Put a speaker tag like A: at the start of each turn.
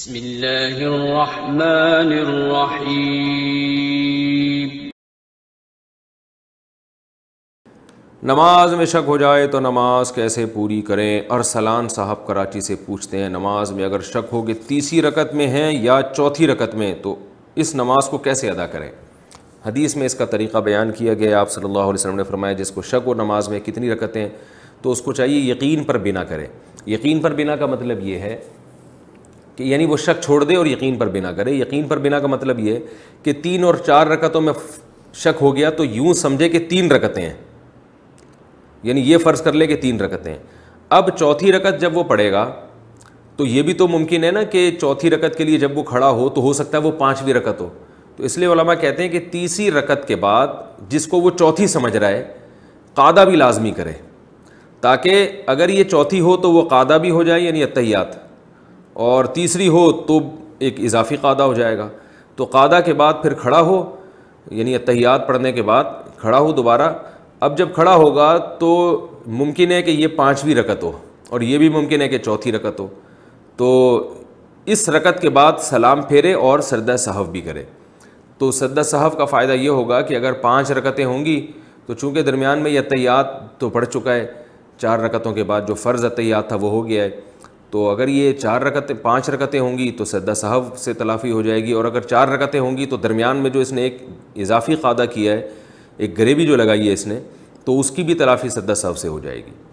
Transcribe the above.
A: بسم الله الرحمن الرحيم नमाज में शक हो जाए तो नमाज कैसे पूरी करें अरसलान साहब कराची से पूछते हैं नमाज में अगर शक हो कि तीसरी रकत में है या चौथी रकत में तो इस नमाज को कैसे अदा करें हदीस में इसका तरीका बयान किया गया आप सल्लल्लाहु अलैहि वसल्लम ने फरमाया जिसको शक हो नमाज में कितनी रकतें तो उसको चाहिए यकीन पर बिना करें यकीन पर बिना का मतलब ये है कि यानी वो शक छोड़ दे और यकीन पर बिना करे यकीन पर बिना का मतलब ये कि तीन और चार रकतों में शक हो गया तो यूं समझे कि तीन रकतें हैं यानी ये फ़र्ज़ कर ले कि तीन रकतें हैं अब चौथी रकत जब वो पढ़ेगा तो ये भी तो मुमकिन है ना कि चौथी रकत के लिए जब वो खड़ा हो तो हो सकता है वो पाँचवीं रकत हो तो इसलिए वलमा कहते हैं कि तीसरी रकत के बाद जिसको वो चौथी समझ रहा है कादा भी लाजमी करे ताकि अगर ये चौथी हो तो वो कादा भी हो जाए यानी अतहयात और तीसरी हो तो एक इजाफी कादा हो जाएगा तो कादा के बाद फिर खड़ा हो यानी तहियात पढ़ने के बाद खड़ा हो दोबारा अब जब खड़ा होगा तो मुमकिन है कि ये पाँचवीं रकत हो और ये भी मुमकिन है कि चौथी रकत हो तो इस रकत के बाद सलाम फेरे और सरदा साहब भी करे तो सरदा साहब का फ़ायदा ये होगा कि अगर पाँच रकतें होंगी तो चूँकि दरमियान में यह तैयात तो पढ़ चुका है चार रकतों के बाद जो फ़र्ज़ तैयात था वो हो गया है तो अगर ये चार रकतें पाँच रकतें होंगी तो सदा साहब से तलाफ़ी हो जाएगी और अगर चार रकतें होंगी तो दरमियान में जो इसने एक इजाफ़ी क़ादा किया है एक गरीबी जो लगाई है इसने तो उसकी भी तलाफ़ी सदा साहब से हो जाएगी